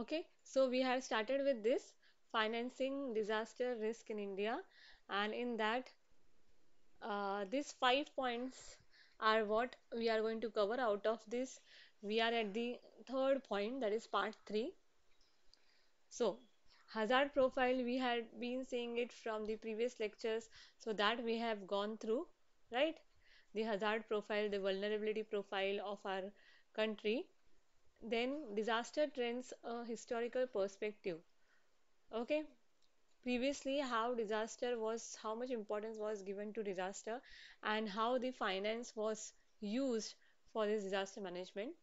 okay so we have started with this financing disaster risk in India and in that uh, these five points are what we are going to cover out of this we are at the third point that is part 3 so hazard profile we had been seeing it from the previous lectures so that we have gone through right the hazard profile the vulnerability profile of our country then disaster trends a historical perspective. Okay, previously how disaster was how much importance was given to disaster and how the finance was used for this disaster management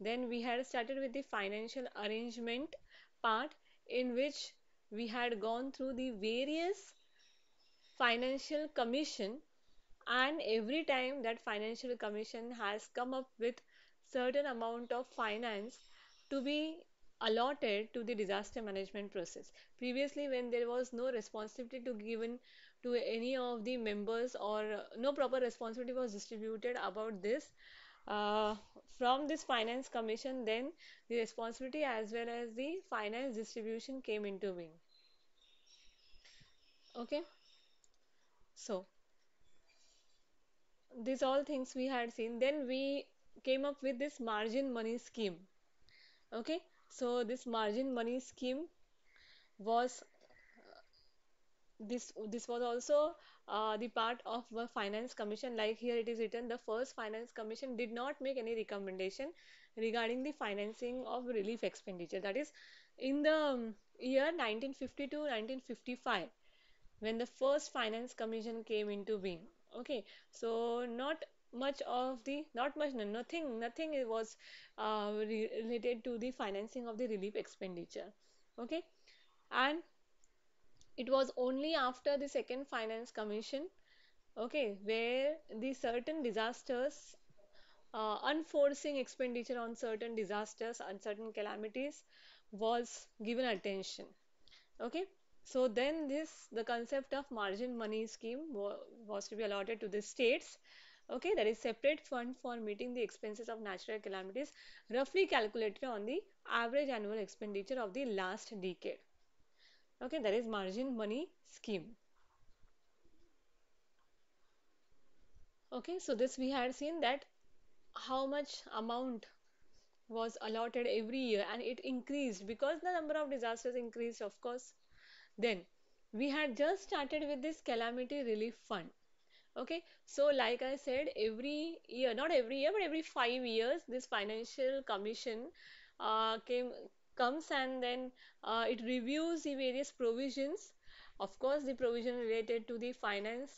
then we had started with the financial arrangement part in which we had gone through the various financial commission and every time that financial commission has come up with certain amount of finance to be allotted to the disaster management process. Previously, when there was no responsibility to given to any of the members or uh, no proper responsibility was distributed about this uh, from this finance commission, then the responsibility as well as the finance distribution came into being. Okay, so these all things we had seen. Then we came up with this margin money scheme okay so this margin money scheme was uh, this this was also uh, the part of the finance commission like here it is written the first finance commission did not make any recommendation regarding the financing of relief expenditure that is in the um, year 1952 1955 when the first finance commission came into being okay so not much of the not much nothing nothing was uh, re related to the financing of the relief expenditure okay and it was only after the second finance commission okay where the certain disasters uh, unforeseen expenditure on certain disasters uncertain calamities was given attention okay so then this the concept of margin money scheme was to be allotted to the states okay there is separate fund for meeting the expenses of natural calamities roughly calculated on the average annual expenditure of the last decade okay there is margin money scheme okay so this we had seen that how much amount was allotted every year and it increased because the number of disasters increased of course then we had just started with this calamity relief fund okay so like i said every year not every year but every 5 years this financial commission uh, came comes and then uh, it reviews the various provisions of course the provision related to the finance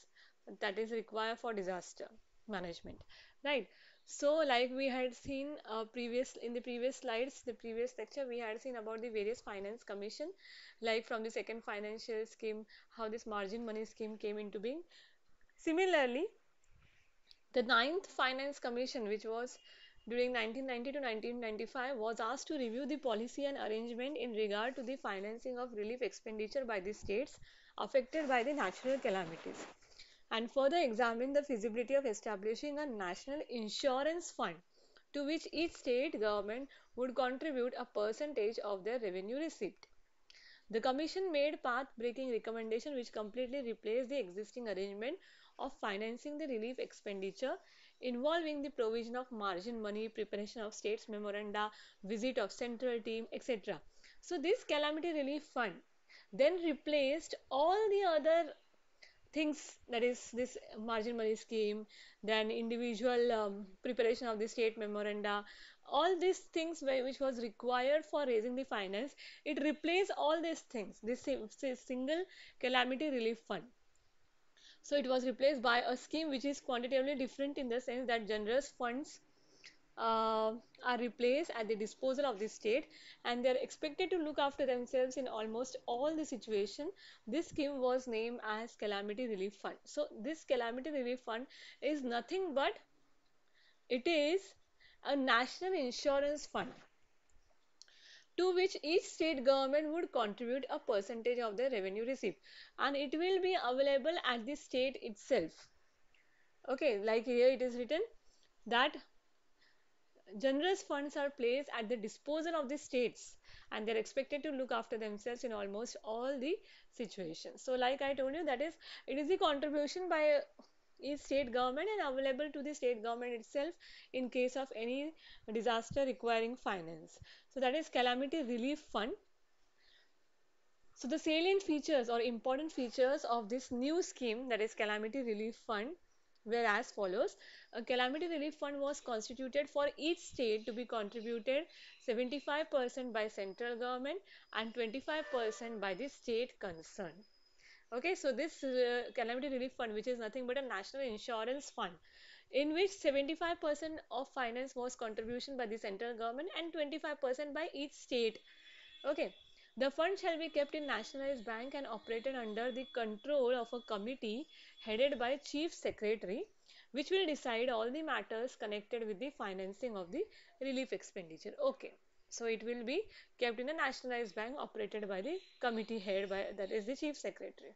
that is required for disaster management right so like we had seen uh, previous in the previous slides the previous lecture we had seen about the various finance commission like from the second financial scheme how this margin money scheme came into being Similarly, the Ninth Finance Commission, which was during 1990 to 1995, was asked to review the policy and arrangement in regard to the financing of relief expenditure by the states affected by the natural calamities and further examine the feasibility of establishing a national insurance fund to which each state government would contribute a percentage of their revenue received. The Commission made path breaking recommendation which completely replaced the existing arrangement of financing the relief expenditure involving the provision of margin money, preparation of states memoranda, visit of central team, etc. So, this calamity relief fund then replaced all the other things that is this margin money scheme, then individual um, preparation of the state memoranda, all these things which was required for raising the finance, it replaced all these things, this, this single calamity relief fund. So it was replaced by a scheme which is quantitatively different in the sense that generous funds uh, are replaced at the disposal of the state and they are expected to look after themselves in almost all the situation. This scheme was named as Calamity Relief Fund. So this Calamity Relief Fund is nothing but it is a national insurance fund to which each state government would contribute a percentage of the revenue received and it will be available at the state itself. Okay, like here it is written that generous funds are placed at the disposal of the states and they're expected to look after themselves in almost all the situations. So like I told you that is it is the contribution by is state government and available to the state government itself in case of any disaster requiring finance. So that is calamity relief fund. So the salient features or important features of this new scheme that is calamity relief fund were as follows. A calamity relief fund was constituted for each state to be contributed 75% by central government and 25% by the state concerned. Okay, so this uh, calamity relief fund, which is nothing but a national insurance fund, in which 75% of finance was contribution by the central government and 25% by each state. Okay, the fund shall be kept in nationalized bank and operated under the control of a committee headed by chief secretary, which will decide all the matters connected with the financing of the relief expenditure. Okay. So it will be kept in a nationalized bank operated by the committee head by that is the chief secretary.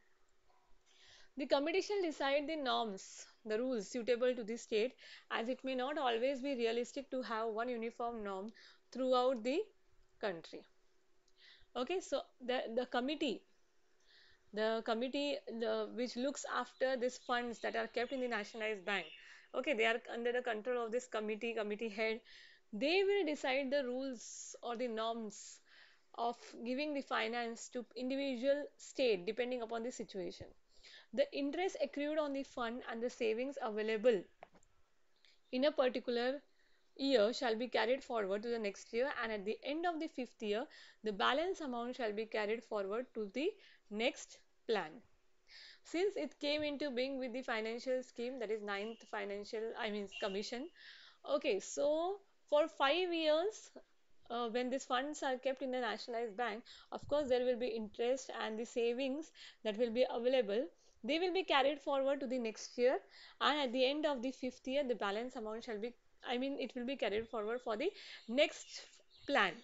The committee shall decide the norms, the rules suitable to the state as it may not always be realistic to have one uniform norm throughout the country. Okay, so the, the committee, the committee the, which looks after these funds that are kept in the nationalized bank, okay, they are under the control of this committee, committee head. They will decide the rules or the norms of giving the finance to individual state depending upon the situation the interest accrued on the fund and the savings available in a particular year shall be carried forward to the next year and at the end of the fifth year the balance amount shall be carried forward to the next plan. Since it came into being with the financial scheme that is ninth financial I mean commission okay so for 5 years uh, when these funds are kept in the nationalized bank of course there will be interest and the savings that will be available they will be carried forward to the next year and at the end of the fifth year the balance amount shall be I mean it will be carried forward for the next plan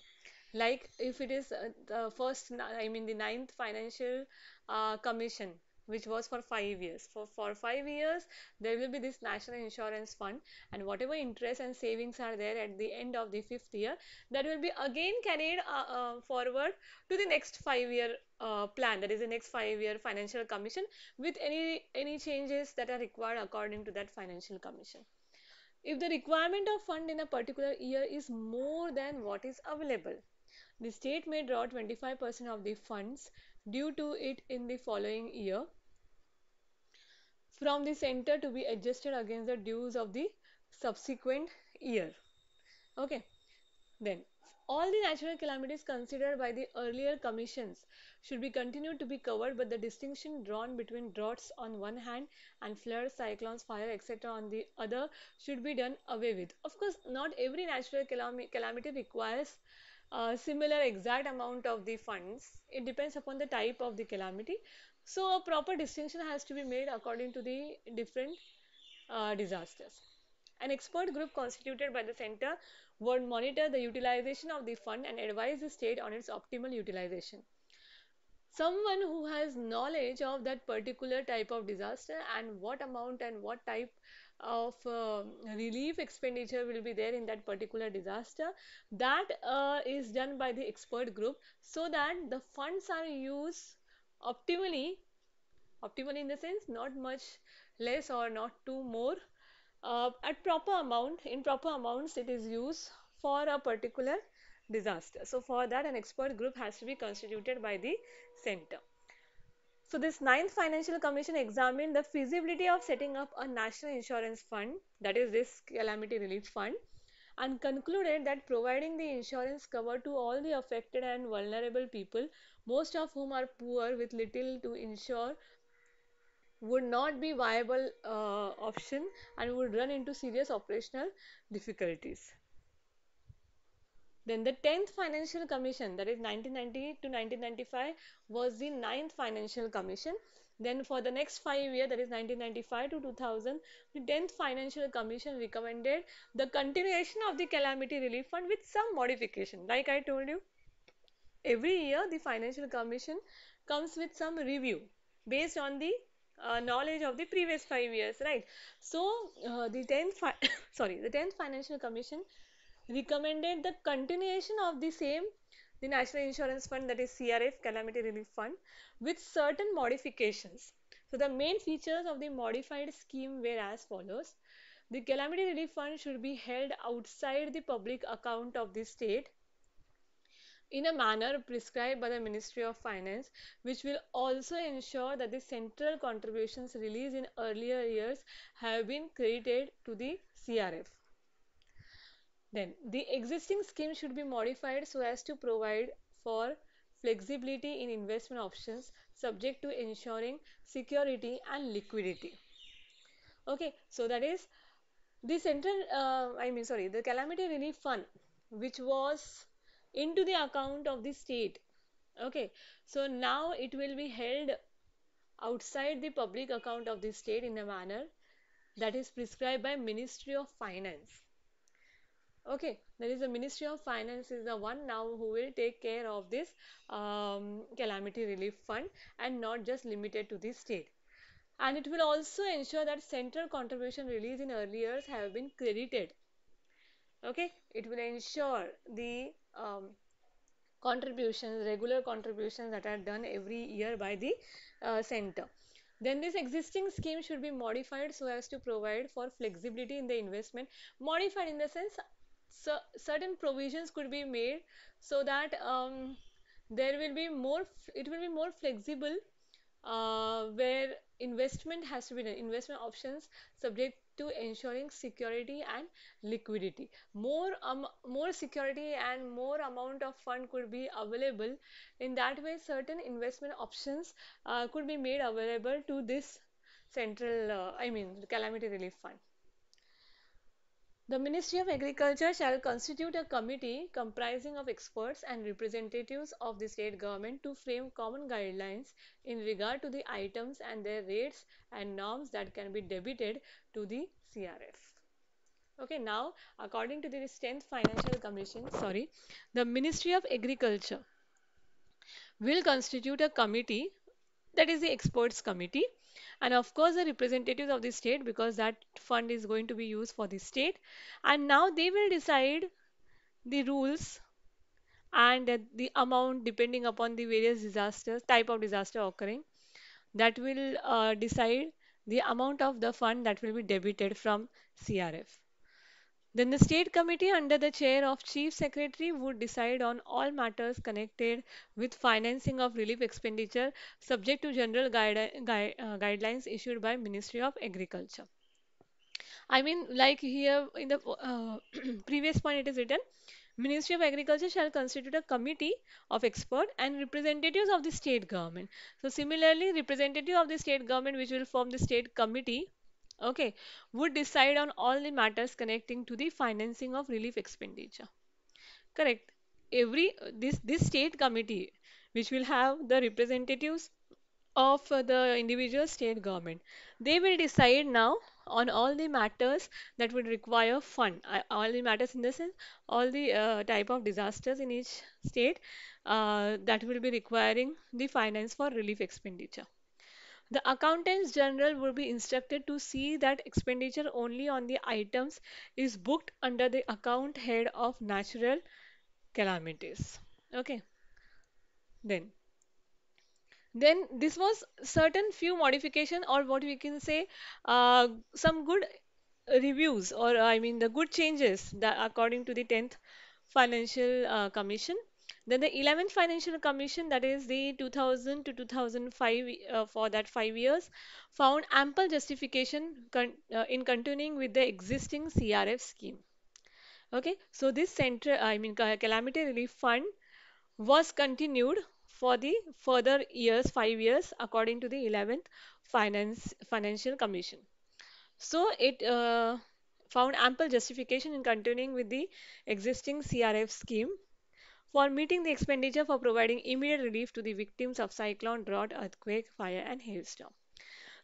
like if it is uh, the first I mean the ninth financial uh, commission which was for 5 years. For, for 5 years, there will be this national insurance fund and whatever interest and savings are there at the end of the 5th year, that will be again carried uh, uh, forward to the next 5 year uh, plan that is the next five year financial commission with any any changes that are required according to that financial commission if the requirement of fund in a particular year is more than what is available the state may draw 25% of the funds due to it in the following year from the center to be adjusted against the dues of the subsequent year okay then all the natural calamities considered by the earlier commissions should be continued to be covered, but the distinction drawn between droughts on one hand and floods, cyclones, fire, etc. on the other should be done away with. Of course, not every natural calam calamity requires a uh, similar exact amount of the funds. It depends upon the type of the calamity. So, a proper distinction has to be made according to the different uh, disasters. An expert group constituted by the Center would monitor the utilization of the fund and advise the state on its optimal utilization. Someone who has knowledge of that particular type of disaster and what amount and what type of uh, relief expenditure will be there in that particular disaster that uh, is done by the expert group so that the funds are used optimally optimally in the sense not much less or not too more uh, at proper amount in proper amounts it is used for a particular disaster so for that an expert group has to be constituted by the center so this ninth financial commission examined the feasibility of setting up a national insurance fund that is this calamity relief fund and concluded that providing the insurance cover to all the affected and vulnerable people most of whom are poor with little to insure would not be viable uh, option and would run into serious operational difficulties. Then the 10th Financial Commission that is 1990 to 1995 was the 9th Financial Commission. Then for the next 5 year that is 1995 to 2000 the 10th Financial Commission recommended the continuation of the Calamity Relief Fund with some modification like I told you. Every year the Financial Commission comes with some review based on the uh, knowledge of the previous five years right so uh, the 10th sorry the 10th financial commission recommended the continuation of the same the national insurance fund that is crf calamity relief fund with certain modifications so the main features of the modified scheme were as follows the calamity relief fund should be held outside the public account of the state in a manner prescribed by the Ministry of Finance, which will also ensure that the central contributions released in earlier years have been credited to the CRF. Then, the existing scheme should be modified so as to provide for flexibility in investment options subject to ensuring security and liquidity. Okay, so that is the central, uh, I mean, sorry, the calamity relief fund, which was into the account of the state okay so now it will be held outside the public account of the state in a manner that is prescribed by ministry of finance okay that is the ministry of finance is the one now who will take care of this um, calamity relief fund and not just limited to the state and it will also ensure that central contribution released in early years have been credited okay it will ensure the um, contributions, regular contributions that are done every year by the uh, center. Then this existing scheme should be modified so as to provide for flexibility in the investment. Modified in the sense so certain provisions could be made so that um, there will be more it will be more flexible uh, where investment has to be done investment options subject to ensuring security and liquidity. More, um, more security and more amount of fund could be available. In that way, certain investment options uh, could be made available to this central, uh, I mean, calamity relief fund. The Ministry of Agriculture shall constitute a committee comprising of experts and representatives of the state government to frame common guidelines in regard to the items and their rates and norms that can be debited to the CRF. Okay, now according to the 10th Financial Commission, sorry, the Ministry of Agriculture will constitute a committee that is the experts committee and of course the representatives of the state because that fund is going to be used for the state and now they will decide the rules and the amount depending upon the various disasters type of disaster occurring that will uh, decide the amount of the fund that will be debited from crf then the State Committee under the chair of Chief Secretary would decide on all matters connected with financing of relief expenditure subject to general guide, guide, uh, guidelines issued by Ministry of Agriculture. I mean like here in the uh, previous point it is written Ministry of Agriculture shall constitute a committee of experts and representatives of the state government. So similarly representative of the state government which will form the state committee okay would decide on all the matters connecting to the financing of relief expenditure correct every this this state committee which will have the representatives of the individual state government they will decide now on all the matters that would require fund all the matters in the sense all the uh, type of disasters in each state uh, that will be requiring the finance for relief expenditure the accountants general would be instructed to see that expenditure only on the items is booked under the account head of natural calamities. Okay. Then then this was certain few modification or what we can say uh, some good reviews or I mean the good changes that according to the 10th financial uh, commission then the 11th Financial Commission, that is the 2000 to 2005 uh, for that five years, found ample justification con uh, in continuing with the existing CRF scheme. Okay, so this center, I mean calamity relief fund was continued for the further years, five years, according to the 11th Finance Financial Commission. So it uh, found ample justification in continuing with the existing CRF scheme for meeting the expenditure for providing immediate relief to the victims of cyclone, drought, earthquake, fire and hailstorm.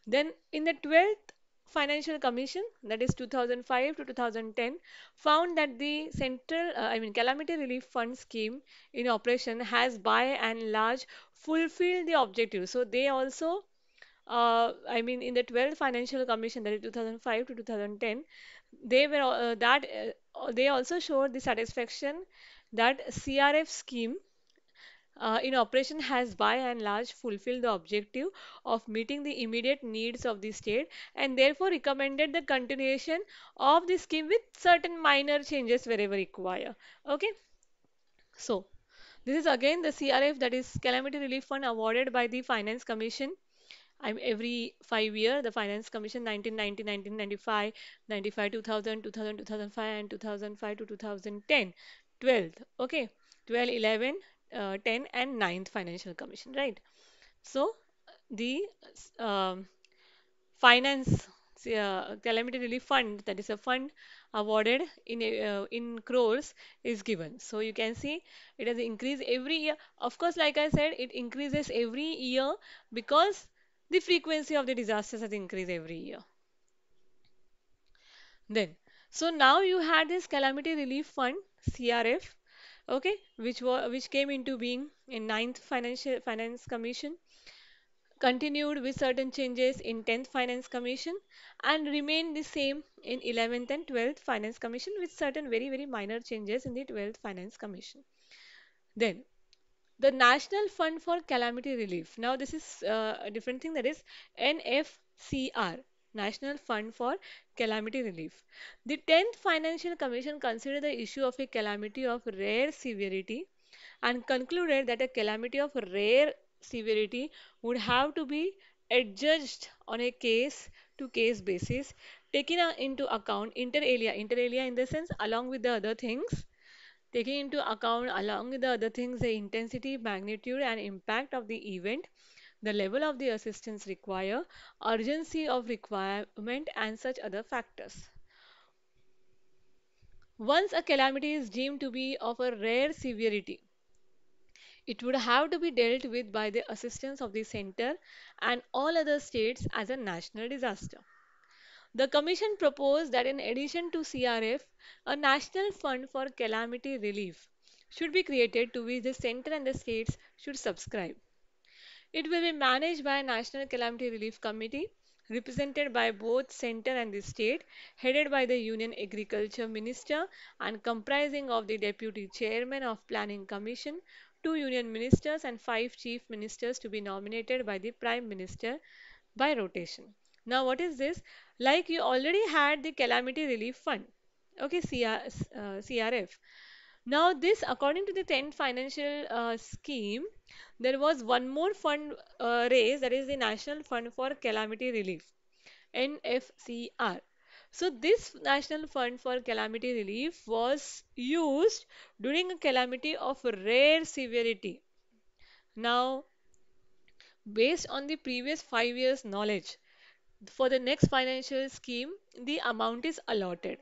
Then in the 12th Financial Commission that is 2005 to 2010 found that the central uh, I mean calamity relief fund scheme in operation has by and large fulfilled the objective so they also uh, I mean in the 12th financial commission that is 2005 to 2010 they were uh, that uh, they also showed the satisfaction that CRF scheme uh, in operation has by and large fulfilled the objective of meeting the immediate needs of the state and therefore recommended the continuation of the scheme with certain minor changes wherever required. Okay. So, this is again the CRF that is Calamity Relief Fund awarded by the Finance Commission. I'm every five year the Finance Commission 1990, 1995, 95, 2000, 2000, 2005 and 2005 to 2010 12th okay 12 11 uh, 10 and 9th financial commission right so the uh, finance uh, calamity relief fund that is a fund awarded in uh, in crores is given so you can see it has increased every year of course like i said it increases every year because the frequency of the disasters has increased every year then so now you had this calamity relief fund CRF okay which was which came into being in ninth financial finance commission continued with certain changes in 10th finance commission and remained the same in 11th and 12th finance commission with certain very very minor changes in the 12th finance commission then the national fund for calamity relief now this is uh, a different thing that is nfcr National Fund for Calamity Relief. The 10th Financial Commission considered the issue of a calamity of rare severity and concluded that a calamity of rare severity would have to be adjudged on a case to case basis taking into account inter alia inter alia in the sense along with the other things taking into account along with the other things the intensity magnitude and impact of the event the level of the assistance require, urgency of requirement and such other factors. Once a calamity is deemed to be of a rare severity, it would have to be dealt with by the assistance of the center and all other states as a national disaster. The Commission proposed that in addition to CRF, a national fund for calamity relief should be created to which the center and the states should subscribe. It will be managed by a National Calamity Relief Committee represented by both center and the state headed by the union agriculture minister and comprising of the deputy chairman of planning commission two union ministers and five chief ministers to be nominated by the prime minister by rotation now what is this like you already had the calamity relief fund okay CR, uh, crf now, this, according to the 10th financial uh, scheme, there was one more fund uh, raise that is the National Fund for Calamity Relief, NFCR. So, this National Fund for Calamity Relief was used during a calamity of rare severity. Now, based on the previous 5 years knowledge, for the next financial scheme, the amount is allotted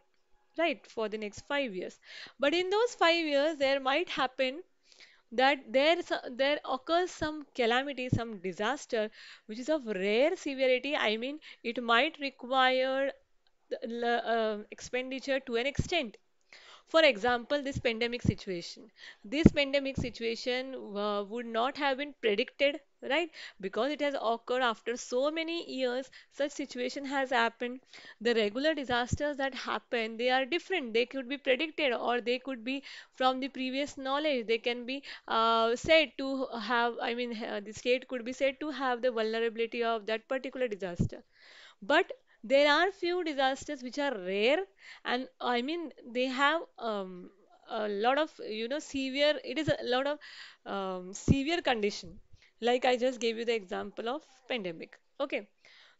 right for the next 5 years but in those 5 years there might happen that there there occurs some calamity some disaster which is of rare severity i mean it might require uh, expenditure to an extent for example this pandemic situation this pandemic situation uh, would not have been predicted right because it has occurred after so many years such situation has happened the regular disasters that happen they are different they could be predicted or they could be from the previous knowledge they can be uh, said to have i mean uh, the state could be said to have the vulnerability of that particular disaster but there are few disasters which are rare and i mean they have um, a lot of you know severe it is a lot of um, severe condition like i just gave you the example of pandemic okay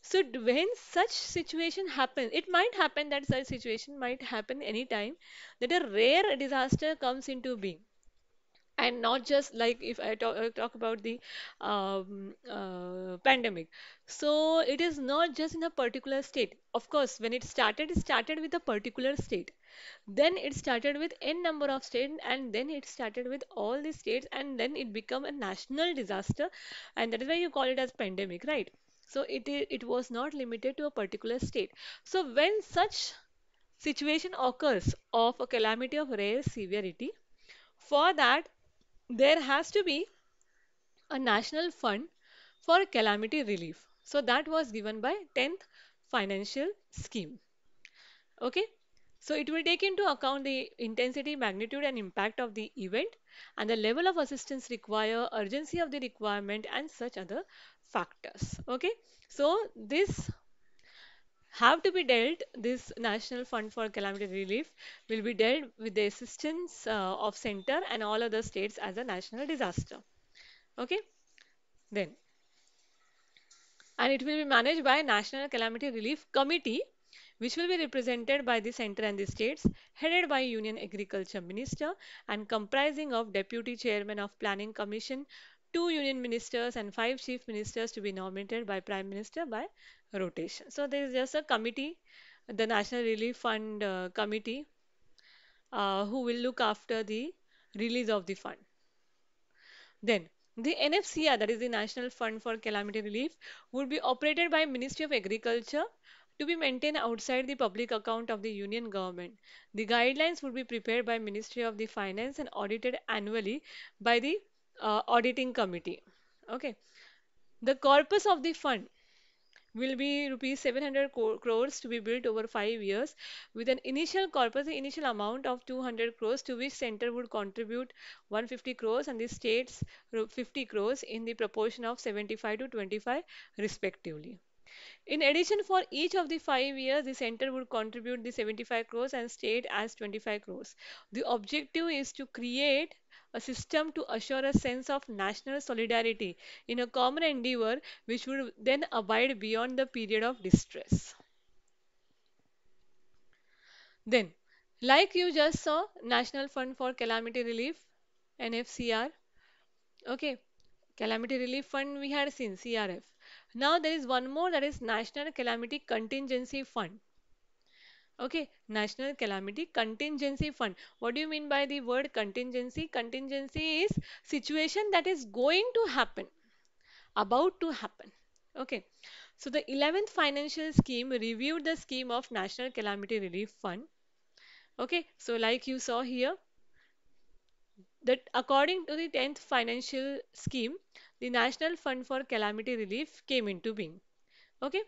so when such situation happens it might happen that such situation might happen anytime that a rare disaster comes into being and not just like if I talk, uh, talk about the um, uh, pandemic. So it is not just in a particular state. Of course, when it started, it started with a particular state. Then it started with n number of states, and then it started with all the states, and then it became a national disaster, and that is why you call it as pandemic, right? So it it was not limited to a particular state. So when such situation occurs of a calamity of rare severity, for that there has to be a national fund for calamity relief. So that was given by 10th financial scheme. Okay. So it will take into account the intensity, magnitude and impact of the event and the level of assistance required, urgency of the requirement and such other factors. Okay. So this have to be dealt, this National Fund for Calamity Relief will be dealt with the assistance uh, of center and all other states as a national disaster. Okay, then and it will be managed by National Calamity Relief Committee which will be represented by the center and the states headed by union agriculture minister and comprising of deputy chairman of planning commission two union ministers and five chief ministers to be nominated by prime minister by rotation. So there is just a committee, the National Relief Fund uh, Committee, uh, who will look after the release of the fund. Then the NFCR, that is the National Fund for Calamity Relief, would be operated by Ministry of Agriculture to be maintained outside the public account of the union government. The guidelines would be prepared by Ministry of the Finance and audited annually by the uh, auditing committee okay the corpus of the fund will be rupees 700 crores to be built over 5 years with an initial corpus initial amount of 200 crores to which center would contribute 150 crores and the states 50 crores in the proportion of 75 to 25 respectively in addition for each of the 5 years the center would contribute the 75 crores and state as 25 crores the objective is to create a system to assure a sense of national solidarity in a common endeavor which would then abide beyond the period of distress. Then, like you just saw, National Fund for Calamity Relief, NFCR, okay, Calamity Relief Fund we had seen, CRF. Now there is one more that is National Calamity Contingency Fund okay national calamity contingency fund what do you mean by the word contingency contingency is situation that is going to happen about to happen okay so the 11th financial scheme reviewed the scheme of national calamity relief fund okay so like you saw here that according to the 10th financial scheme the national fund for calamity relief came into being okay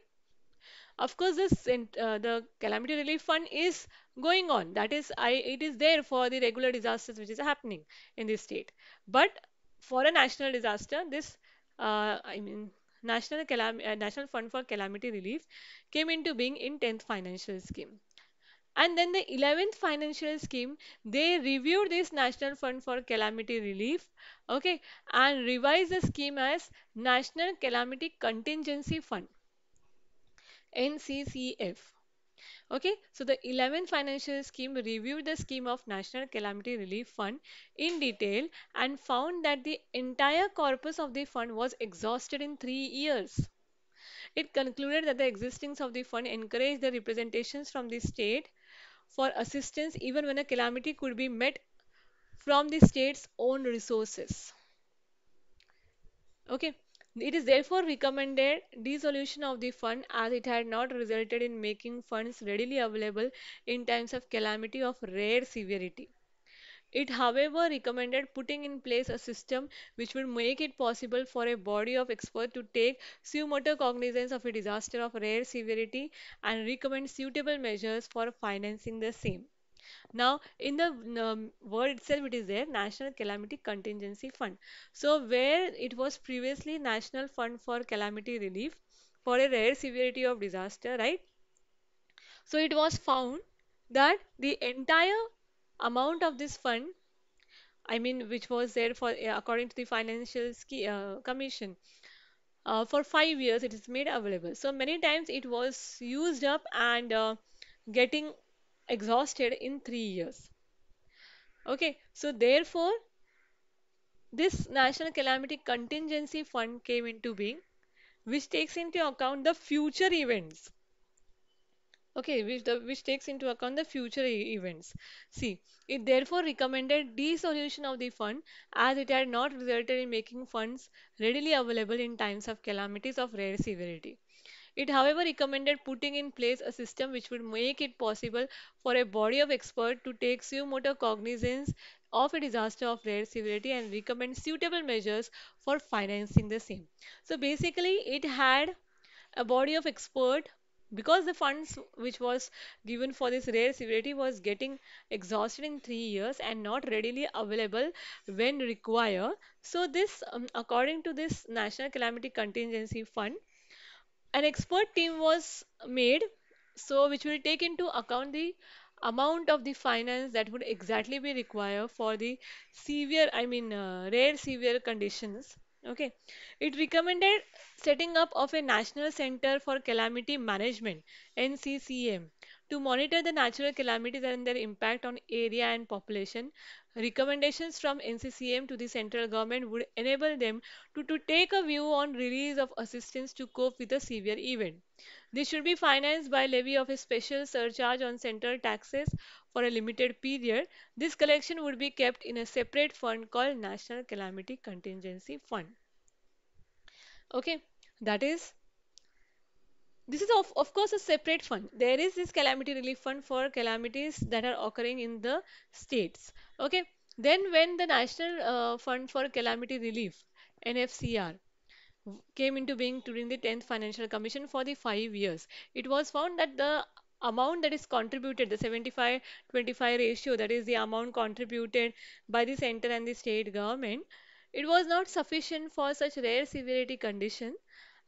of course this uh, the calamity relief fund is going on that is I, it is there for the regular disasters which is happening in this state but for a national disaster this uh, i mean national Calam uh, national fund for calamity relief came into being in 10th financial scheme and then the 11th financial scheme they reviewed this national fund for calamity relief okay and revised the scheme as national calamity contingency fund NCCF. Okay, so the 11th financial scheme reviewed the scheme of National Calamity Relief Fund in detail and found that the entire corpus of the fund was exhausted in three years. It concluded that the existence of the fund encouraged the representations from the state for assistance even when a calamity could be met from the state's own resources. Okay, it is therefore recommended dissolution of the fund as it had not resulted in making funds readily available in times of calamity of rare severity. It, however, recommended putting in place a system which would make it possible for a body of experts to take sumotor cognizance of a disaster of rare severity and recommend suitable measures for financing the same. Now, in the um, word itself, it is there National Calamity Contingency Fund. So, where it was previously National Fund for Calamity Relief for a rare severity of disaster, right? So, it was found that the entire amount of this fund, I mean, which was there for eh, according to the Financial uh, Commission, uh, for five years it is made available. So, many times it was used up and uh, getting exhausted in 3 years okay so therefore this national calamity contingency fund came into being which takes into account the future events okay which the which takes into account the future e events see it therefore recommended dissolution of the fund as it had not resulted in making funds readily available in times of calamities of rare severity it, however, recommended putting in place a system which would make it possible for a body of experts to take sumotor cognizance of a disaster of rare severity and recommend suitable measures for financing the same. So basically, it had a body of expert because the funds which was given for this rare severity was getting exhausted in 3 years and not readily available when required so this um, according to this national calamity contingency fund an expert team was made, so which will take into account the amount of the finance that would exactly be required for the severe, I mean, uh, rare severe conditions. Okay, it recommended setting up of a National Center for Calamity Management (NCCM) To monitor the natural calamities and their impact on area and population, recommendations from NCCM to the central government would enable them to, to take a view on release of assistance to cope with a severe event. This should be financed by levy of a special surcharge on central taxes for a limited period. This collection would be kept in a separate fund called National Calamity Contingency Fund. Okay, that is this is of, of course a separate fund there is this calamity relief fund for calamities that are occurring in the states okay then when the national uh, fund for calamity relief nfcr came into being during the 10th financial commission for the 5 years it was found that the amount that is contributed the 75 25 ratio that is the amount contributed by the center and the state government it was not sufficient for such rare severity condition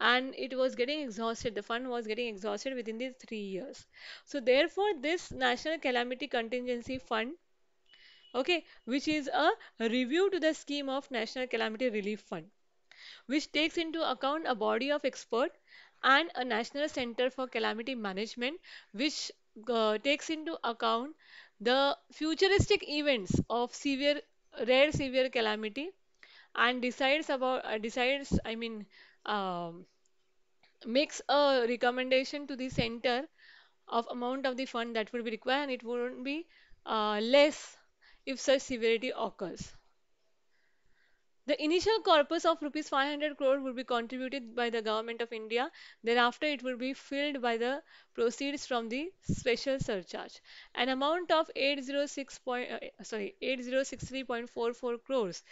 and it was getting exhausted the fund was getting exhausted within these 3 years so therefore this national calamity contingency fund okay which is a review to the scheme of national calamity relief fund which takes into account a body of expert and a national center for calamity management which uh, takes into account the futuristic events of severe rare severe calamity and decides about uh, decides i mean um, makes a recommendation to the center of amount of the fund that would be required and it would not be uh, less if such severity occurs. The initial corpus of rupees 500 crore would be contributed by the government of India. Thereafter, it would be filled by the proceeds from the special surcharge. An amount of 806 point, uh, uh sorry 8063.44 crores,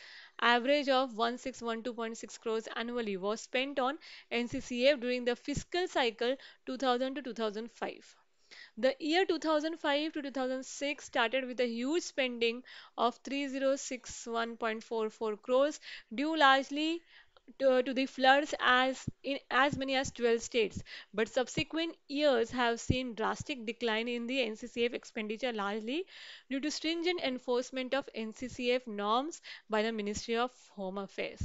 average of 1612.6 crores annually was spent on NCCF during the fiscal cycle 2000 to 2005. The year 2005 to 2006 started with a huge spending of 3061.44 crores due largely to, to, the floods as in as many as 12 states but subsequent years have seen drastic decline in the nccf expenditure largely due to stringent enforcement of nccf norms by the ministry of home affairs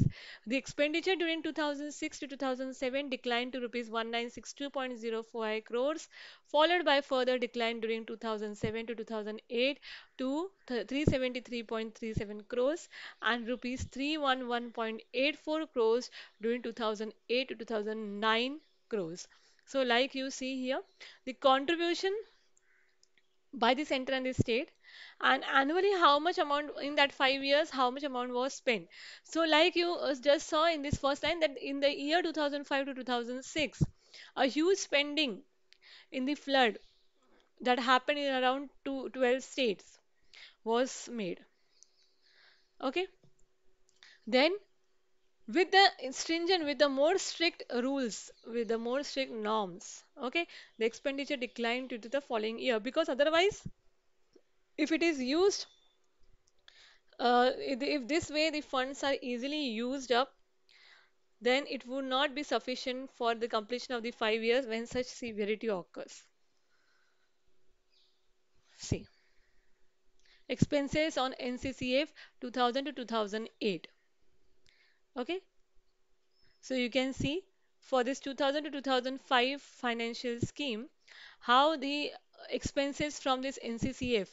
the expenditure during 2006 to 2007 declined to rupees 1962.04 crores followed by further decline during 2007 to 2008 to 373.37 crores and rupees 311.84 crores during 2008 to 2009 crores. So like you see here, the contribution by the center and the state and annually how much amount in that five years how much amount was spent so like you uh, just saw in this first line that in the year 2005 to 2006 a huge spending in the flood that happened in around two, 12 states was made okay then with the stringent with the more strict rules with the more strict norms okay the expenditure declined due to the following year because otherwise if it is used uh, if, if this way the funds are easily used up then it would not be sufficient for the completion of the 5 years when such severity occurs. See expenses on NCCF 2000 to 2008 okay so you can see for this 2000 to 2005 financial scheme how the expenses from this NCCF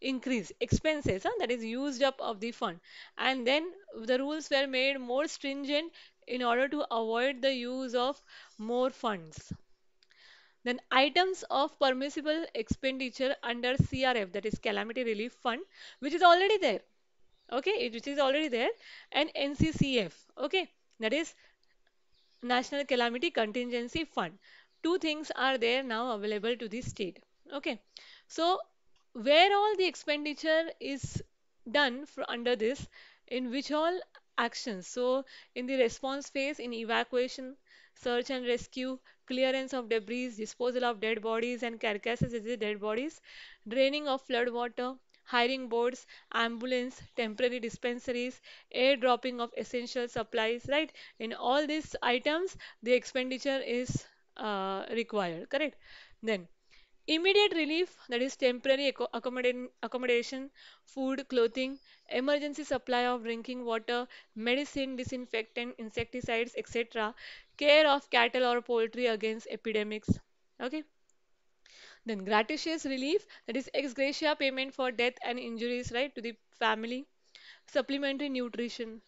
increase expenses huh, that is used up of the fund and then the rules were made more stringent in order to avoid the use of more funds. Then items of permissible expenditure under CRF that is Calamity Relief Fund which is already there. Okay, which is already there and NCCF. Okay, that is National Calamity Contingency Fund. Two things are there now available to the state. Okay, so where all the expenditure is done for under this in which all actions. So, in the response phase, in evacuation, search and rescue, clearance of debris, disposal of dead bodies and carcasses as dead bodies, draining of flood water, hiring boards, ambulance, temporary dispensaries, airdropping of essential supplies, right? In all these items, the expenditure is uh, required, correct? Then Immediate relief, that is temporary accommodation, food, clothing, emergency supply of drinking water, medicine, disinfectant, insecticides, etc. Care of cattle or poultry against epidemics. Okay. Then gratuitous relief, that is ex gratia payment for death and injuries, right, to the family. Supplementary nutrition.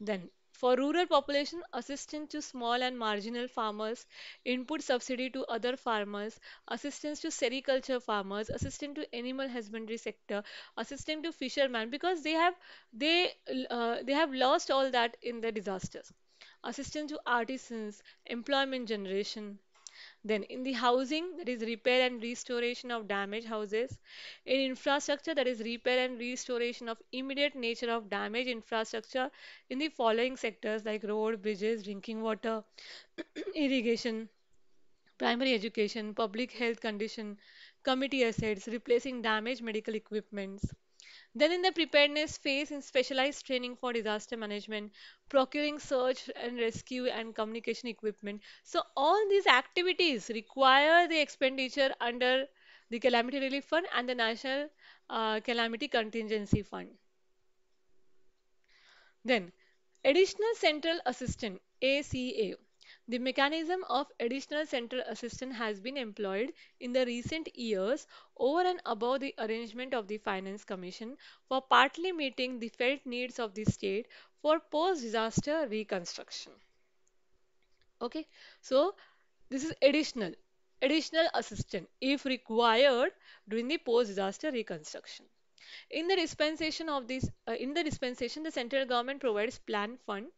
Then for rural population, assistance to small and marginal farmers, input subsidy to other farmers, assistance to sericulture farmers, assistance to animal husbandry sector, assistance to fishermen because they have they uh, they have lost all that in the disasters. Assistance to artisans, employment generation, then in the housing, that is repair and restoration of damaged houses. In infrastructure, that is repair and restoration of immediate nature of damaged infrastructure in the following sectors like road, bridges, drinking water, irrigation, primary education, public health condition, committee assets, replacing damaged medical equipments. Then, in the preparedness phase, in specialized training for disaster management, procuring search and rescue and communication equipment. So, all these activities require the expenditure under the Calamity Relief Fund and the National uh, Calamity Contingency Fund. Then, additional central assistance ACA the mechanism of additional central assistance has been employed in the recent years over and above the arrangement of the Finance Commission for partly meeting the felt needs of the state for post-disaster reconstruction. Okay, so this is additional, additional assistance if required during the post-disaster reconstruction. In the dispensation of this, uh, in the dispensation, the central government provides plan fund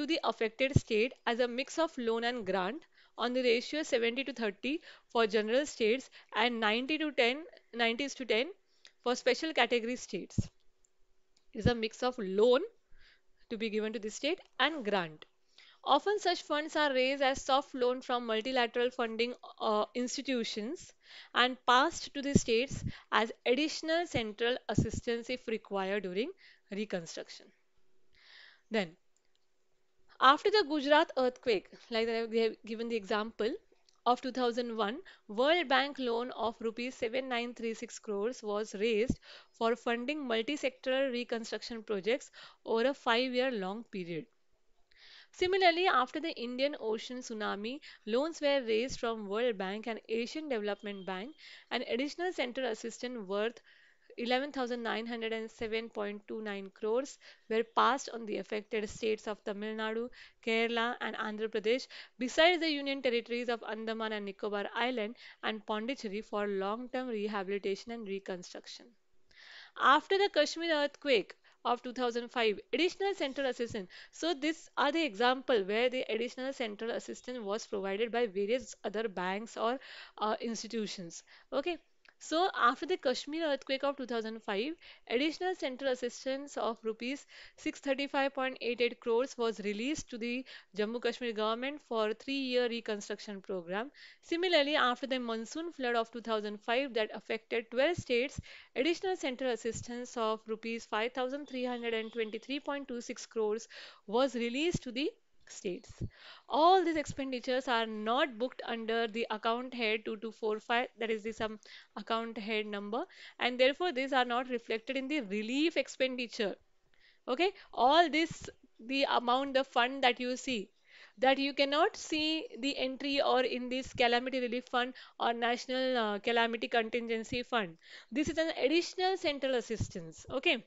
to the affected state as a mix of loan and grant on the ratio 70 to 30 for general states and 90 to 10 90 to 10 for special category states it is a mix of loan to be given to the state and grant often such funds are raised as soft loan from multilateral funding uh, institutions and passed to the states as additional central assistance if required during reconstruction then after the Gujarat earthquake, like I have given the example of 2001, World Bank loan of rupees 7936 crores was raised for funding multi-sectoral reconstruction projects over a five-year long period. Similarly, after the Indian Ocean tsunami, loans were raised from World Bank and Asian Development Bank and additional central assistance worth 11,907.29 crores were passed on the affected states of Tamil Nadu, Kerala and Andhra Pradesh besides the union territories of Andaman and Nicobar Island and Pondicherry for long-term rehabilitation and reconstruction. After the Kashmir earthquake, of 2005 additional central assistance so these are the example where the additional central assistance was provided by various other banks or uh, institutions okay so after the Kashmir earthquake of 2005, additional central assistance of rupees 635.88 crores was released to the Jammu Kashmir government for three-year reconstruction program. Similarly, after the monsoon flood of 2005 that affected 12 states, additional central assistance of rupees 5323.26 crores was released to the states. All these expenditures are not booked under the account head 2245 that is the some account head number and therefore these are not reflected in the relief expenditure. Okay, all this the amount the fund that you see that you cannot see the entry or in this calamity relief fund or national uh, calamity contingency fund this is an additional central assistance okay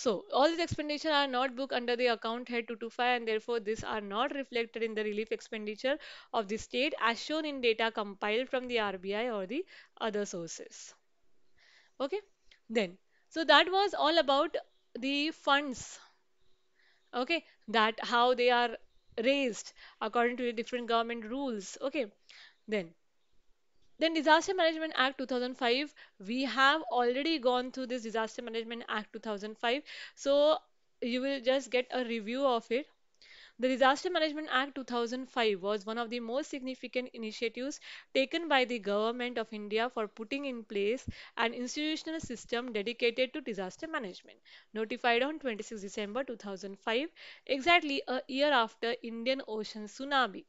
so, all these expenditure are not booked under the account head 225 and therefore these are not reflected in the relief expenditure of the state as shown in data compiled from the RBI or the other sources. Okay, then, so that was all about the funds, okay, that how they are raised according to the different government rules, okay. Then, then disaster management act 2005 we have already gone through this disaster management act 2005 so you will just get a review of it the Disaster Management Act 2005 was one of the most significant initiatives taken by the Government of India for putting in place an institutional system dedicated to disaster management, notified on 26 December 2005, exactly a year after Indian Ocean tsunami.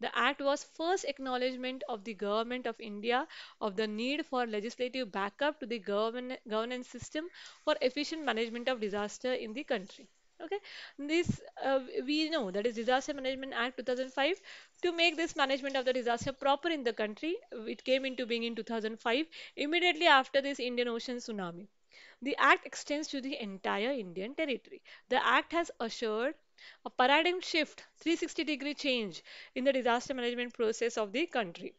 The act was first acknowledgement of the Government of India of the need for legislative backup to the govern governance system for efficient management of disaster in the country. Okay, this uh, we know that is Disaster Management Act 2005. To make this management of the disaster proper in the country, it came into being in 2005, immediately after this Indian Ocean tsunami. The act extends to the entire Indian territory. The act has assured a paradigm shift, 360 degree change in the disaster management process of the country.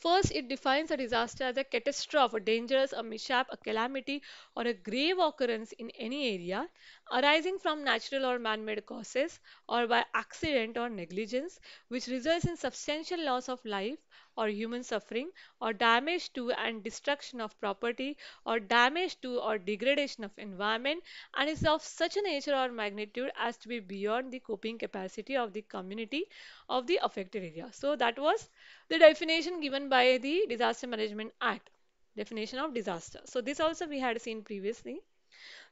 First, it defines a disaster as a catastrophe, a dangerous, a mishap, a calamity, or a grave occurrence in any area arising from natural or man-made causes or by accident or negligence which results in substantial loss of life or human suffering or damage to and destruction of property or damage to or degradation of environment and is of such a nature or magnitude as to be beyond the coping capacity of the community of the affected area. So that was the definition given by the Disaster Management Act definition of disaster. So this also we had seen previously.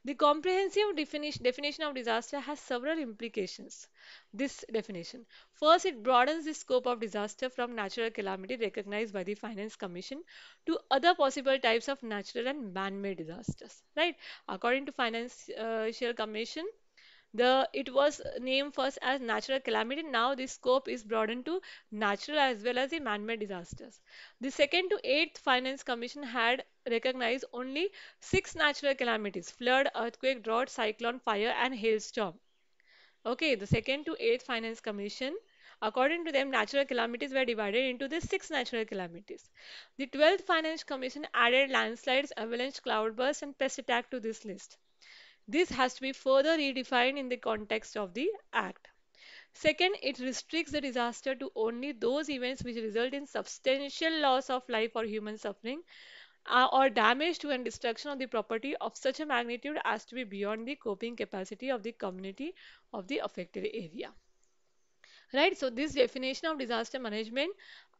The comprehensive definition, of disaster has several implications. This definition. First, it broadens the scope of disaster from natural calamity recognized by the Finance Commission to other possible types of natural and man-made disasters. Right? According to Financial Commission, the it was named first as natural calamity now this scope is broadened to natural as well as the man-made disasters the second to eighth finance commission had recognized only six natural calamities flood earthquake drought cyclone fire and hailstorm okay the second to eighth finance commission According to them, natural calamities were divided into the six natural calamities. The 12th Finance Commission added landslides, avalanche, cloudbursts, and pest attack to this list. This has to be further redefined in the context of the Act. Second, it restricts the disaster to only those events which result in substantial loss of life or human suffering uh, or damage to and destruction of the property of such a magnitude as to be beyond the coping capacity of the community of the affected area. Right, so this definition of disaster management,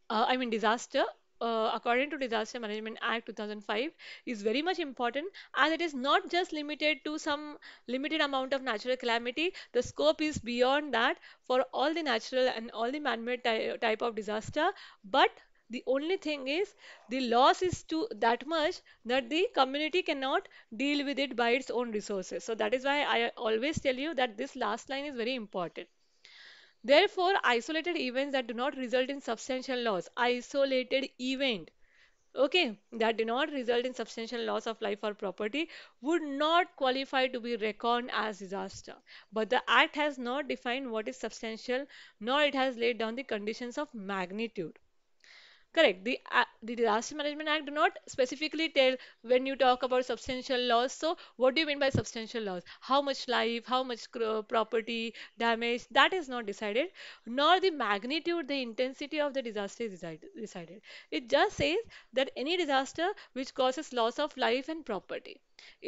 uh, I mean disaster uh, according to disaster management act 2005 is very much important as it is not just limited to some limited amount of natural calamity the scope is beyond that for all the natural and all the man-made ty type of disaster but the only thing is the loss is to that much that the community cannot deal with it by its own resources so that is why i always tell you that this last line is very important Therefore, isolated events that do not result in substantial loss, isolated event, okay, that do not result in substantial loss of life or property would not qualify to be reckoned as disaster. But the Act has not defined what is substantial, nor it has laid down the conditions of magnitude correct the uh, the disaster management act do not specifically tell when you talk about substantial loss so what do you mean by substantial loss how much life how much property damage that is not decided nor the magnitude the intensity of the disaster is decided it just says that any disaster which causes loss of life and property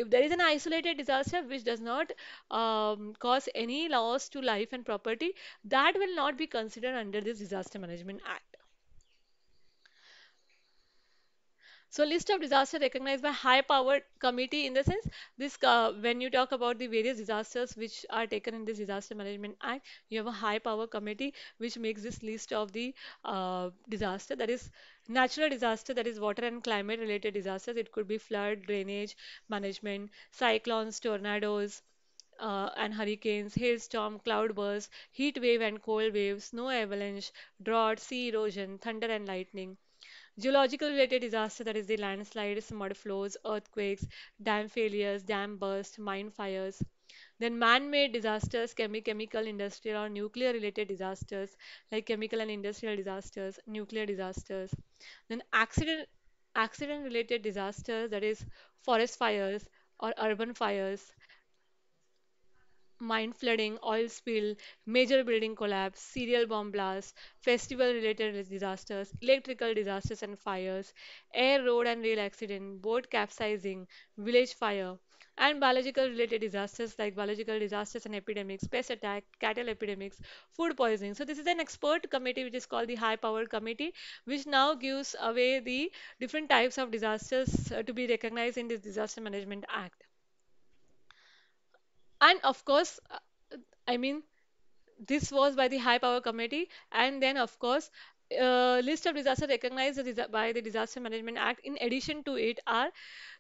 if there is an isolated disaster which does not um, cause any loss to life and property that will not be considered under this disaster management act So list of disaster recognized by high powered committee in the sense this uh, when you talk about the various disasters which are taken in this disaster management act you have a high power committee which makes this list of the uh, disaster that is natural disaster that is water and climate related disasters it could be flood drainage management cyclones tornadoes uh, and hurricanes, hailstorm, cloudburst, heat wave and cold waves, snow avalanche, drought, sea erosion, thunder and lightning, Geological related disaster that is the landslides, mud flows, earthquakes, dam failures, dam bursts, mine fires. Then man-made disasters can be chemical, industrial or nuclear related disasters like chemical and industrial disasters, nuclear disasters. Then accident accident related disasters that is forest fires or urban fires mine flooding, oil spill, major building collapse, serial bomb blasts, festival related disasters, electrical disasters and fires, air, road and rail accident, boat capsizing, village fire, and biological related disasters like biological disasters and epidemics, pest attack, cattle epidemics, food poisoning. So this is an expert committee which is called the high power committee which now gives away the different types of disasters uh, to be recognized in this disaster management act and of course uh, i mean this was by the high power committee and then of course uh, list of disaster recognized by the disaster management act in addition to it are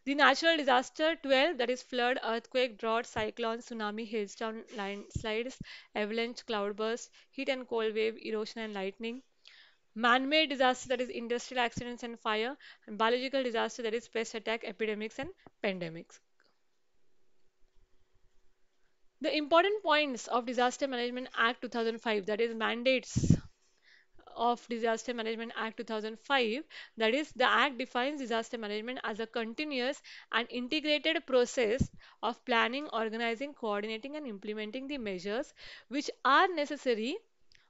the natural disaster 12 that is flood earthquake drought cyclone tsunami hailstorm landslides avalanche cloudburst heat and cold wave erosion and lightning man-made disaster that is industrial accidents and fire and biological disaster that is pest attack epidemics and pandemics the important points of disaster management act 2005 that is mandates of disaster management act 2005 that is the act defines disaster management as a continuous and integrated process of planning organizing coordinating and implementing the measures which are necessary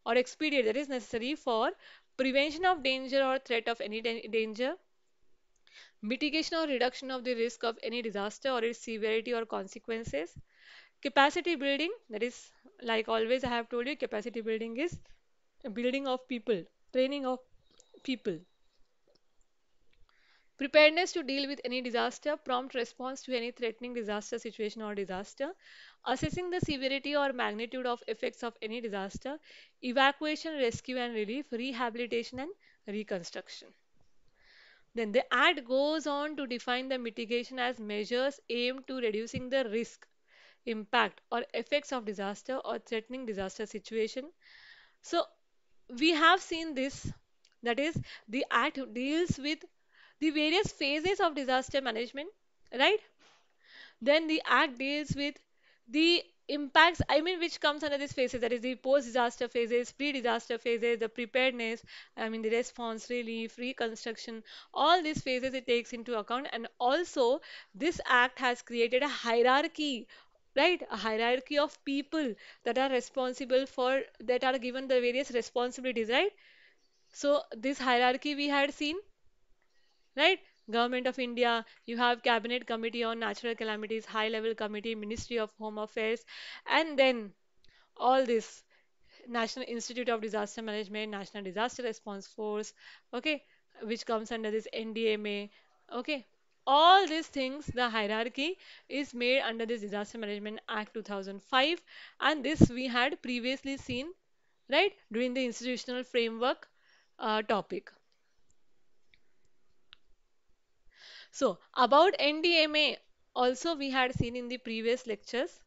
or expedient that is necessary for prevention of danger or threat of any danger mitigation or reduction of the risk of any disaster or its severity or consequences capacity building that is like always i have told you capacity building is building of people training of people preparedness to deal with any disaster prompt response to any threatening disaster situation or disaster assessing the severity or magnitude of effects of any disaster evacuation rescue and relief rehabilitation and reconstruction then the ad goes on to define the mitigation as measures aimed to reducing the risk impact or effects of disaster or threatening disaster situation so we have seen this that is the act deals with the various phases of disaster management right then the act deals with the impacts i mean which comes under these phases that is the post disaster phases pre disaster phases the preparedness i mean the response relief reconstruction all these phases it takes into account and also this act has created a hierarchy right? A hierarchy of people that are responsible for, that are given the various responsibilities, right? So this hierarchy we had seen, right? Government of India, you have Cabinet Committee on Natural Calamities, High Level Committee, Ministry of Home Affairs, and then all this National Institute of Disaster Management, National Disaster Response Force, okay, which comes under this NDMA, okay, all these things the hierarchy is made under this disaster management act 2005 and this we had previously seen right during the institutional framework uh, topic so about ndma also we had seen in the previous lectures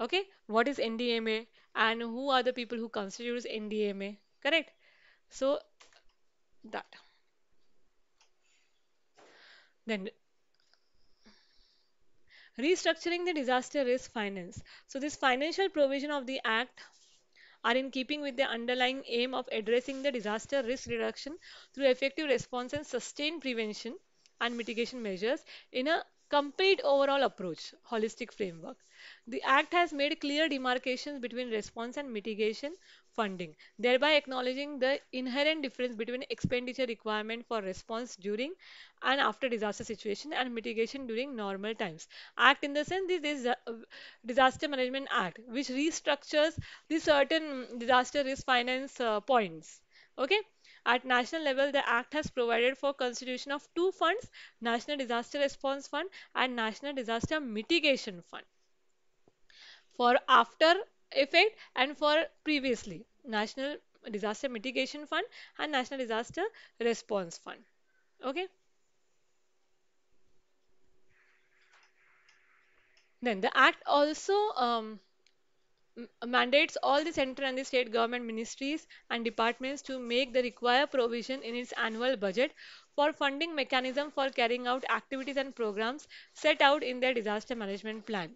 okay what is ndma and who are the people who constitutes ndma correct so that then restructuring the disaster risk finance. So this financial provision of the act are in keeping with the underlying aim of addressing the disaster risk reduction through effective response and sustained prevention and mitigation measures in a Complete overall approach, holistic framework. The Act has made clear demarcations between response and mitigation funding, thereby acknowledging the inherent difference between expenditure requirement for response during and after disaster situation and mitigation during normal times. Act in the sense this is uh, Disaster Management Act, which restructures the certain disaster risk finance uh, points. Okay at national level, the Act has provided for constitution of two funds, National Disaster Response Fund and National Disaster Mitigation Fund for after effect and for previously National Disaster Mitigation Fund and National Disaster Response Fund. Okay. Then the Act also um, mandates all the central and the state government ministries and departments to make the required provision in its annual budget for funding mechanism for carrying out activities and programs set out in their disaster management plan.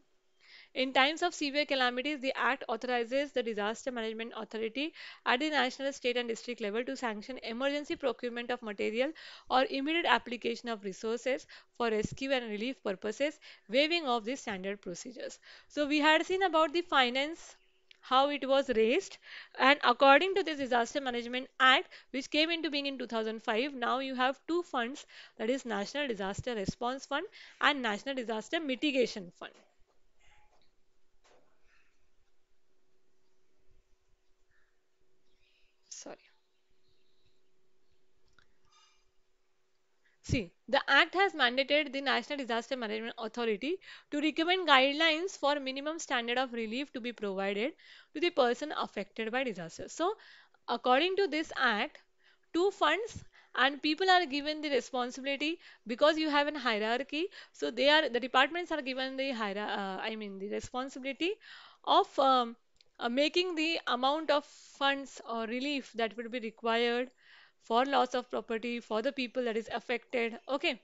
In times of severe calamities, the Act authorizes the Disaster Management Authority at the national, state, and district level to sanction emergency procurement of material or immediate application of resources for rescue and relief purposes, waiving of the standard procedures. So, we had seen about the finance how it was raised and according to this disaster management act which came into being in 2005 now you have two funds that is national disaster response fund and national disaster mitigation fund See, the Act has mandated the National Disaster Management Authority to recommend guidelines for minimum standard of relief to be provided to the person affected by disaster. So, according to this Act, two funds and people are given the responsibility because you have an hierarchy so they are the departments are given the uh, i mean the responsibility of um, uh, making the amount of funds or relief that would be required for loss of property for the people that is affected okay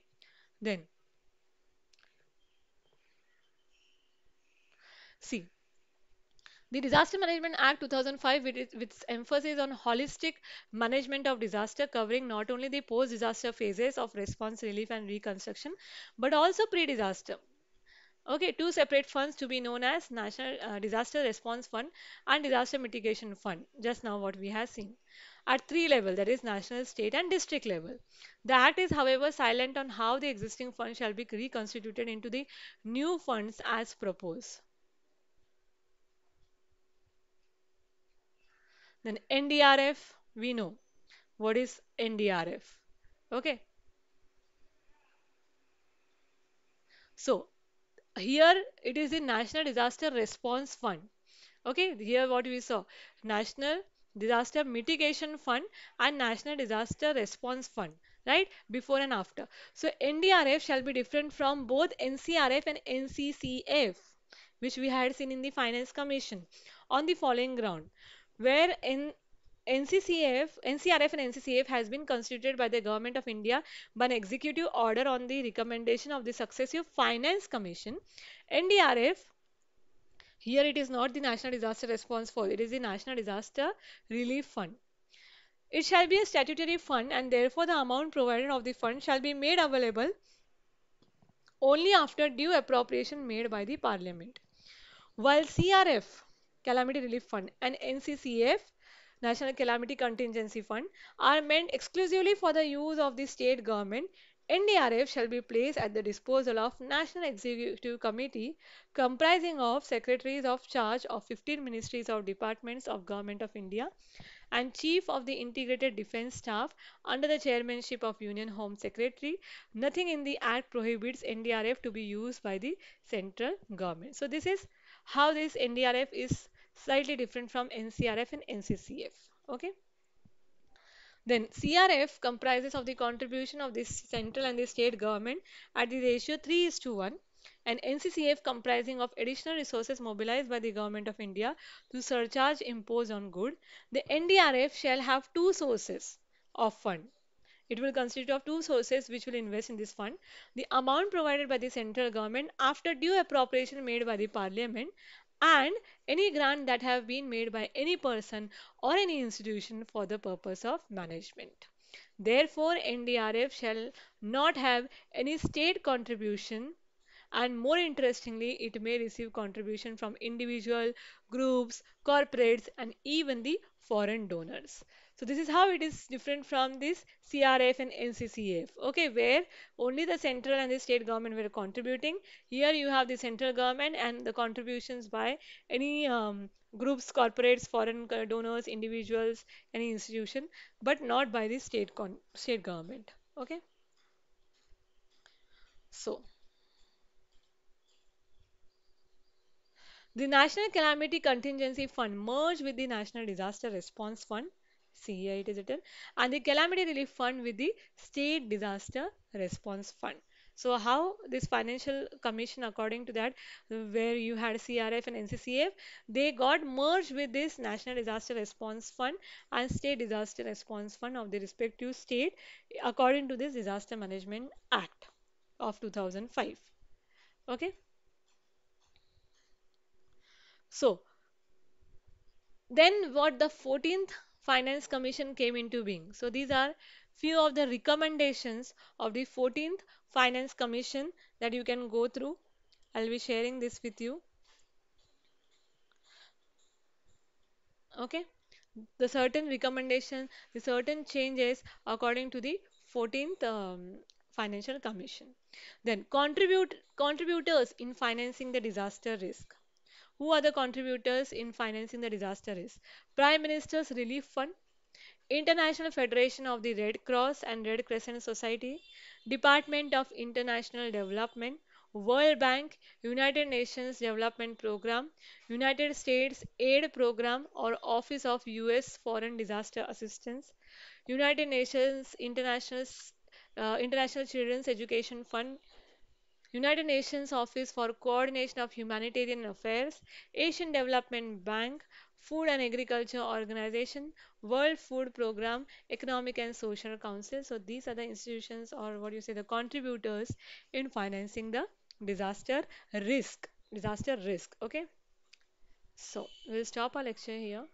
then see the Disaster Management Act 2005, with its emphasis on holistic management of disaster, covering not only the post disaster phases of response, relief, and reconstruction, but also pre disaster. Okay, two separate funds to be known as National uh, Disaster Response Fund and Disaster Mitigation Fund, just now what we have seen. At three level, that is national, state and district level. The Act is however silent on how the existing fund shall be reconstituted into the new funds as proposed. Then NDRF, we know. What is NDRF? Okay. So, here it is the national disaster response fund okay here what we saw national disaster mitigation fund and national disaster response fund right before and after so ndrf shall be different from both ncrf and nccf which we had seen in the finance commission on the following ground where in NCCF, NCRF and NCCF has been constituted by the Government of India by an executive order on the recommendation of the successive Finance Commission. NDRF, here it is not the National Disaster Response Fund, it is the National Disaster Relief Fund. It shall be a statutory fund and therefore the amount provided of the fund shall be made available only after due appropriation made by the parliament. While CRF, Calamity Relief Fund and NCCF National Calamity Contingency Fund are meant exclusively for the use of the state government, NDRF shall be placed at the disposal of National Executive Committee comprising of secretaries of charge of 15 ministries or departments of Government of India and chief of the integrated defense staff under the chairmanship of Union Home Secretary. Nothing in the act prohibits NDRF to be used by the central government. So this is how this NDRF is slightly different from NCRF and NCCF. Okay. Then CRF comprises of the contribution of the central and the state government at the ratio 3 is to 1 and NCCF comprising of additional resources mobilized by the government of India to surcharge imposed on good. The NDRF shall have two sources of fund. It will consist of two sources which will invest in this fund. The amount provided by the central government after due appropriation made by the parliament and any grant that have been made by any person or any institution for the purpose of management. Therefore, NDRF shall not have any state contribution and more interestingly, it may receive contribution from individual, groups, corporates and even the foreign donors. So this is how it is different from this CRF and NCCF. Okay, where only the central and the state government were contributing. Here you have the central government and the contributions by any um, groups, corporates, foreign uh, donors, individuals, any institution, but not by the state state government. Okay. So. The National Calamity Contingency Fund merged with the National Disaster Response Fund CA it is written and the calamity relief fund with the state disaster response fund. So how this financial commission according to that where you had CRF and NCCF they got merged with this national disaster response fund and state disaster response fund of the respective state according to this disaster management act of 2005 okay so then what the 14th Finance Commission came into being. So these are few of the recommendations of the 14th Finance Commission that you can go through. I'll be sharing this with you. Okay, the certain recommendation, the certain changes according to the 14th um, Financial Commission. Then contribute contributors in financing the disaster risk. Who are the contributors in financing the disaster is Prime Minister's Relief Fund, International Federation of the Red Cross and Red Crescent Society, Department of International Development, World Bank, United Nations Development Program, United States Aid Program or Office of US Foreign Disaster Assistance, United Nations International uh, International Children's Education Fund United Nations Office for Coordination of Humanitarian Affairs, Asian Development Bank, Food and Agriculture Organization, World Food Program, Economic and Social Council. So these are the institutions or what you say the contributors in financing the disaster risk. Disaster risk. Okay. So we'll stop our lecture here.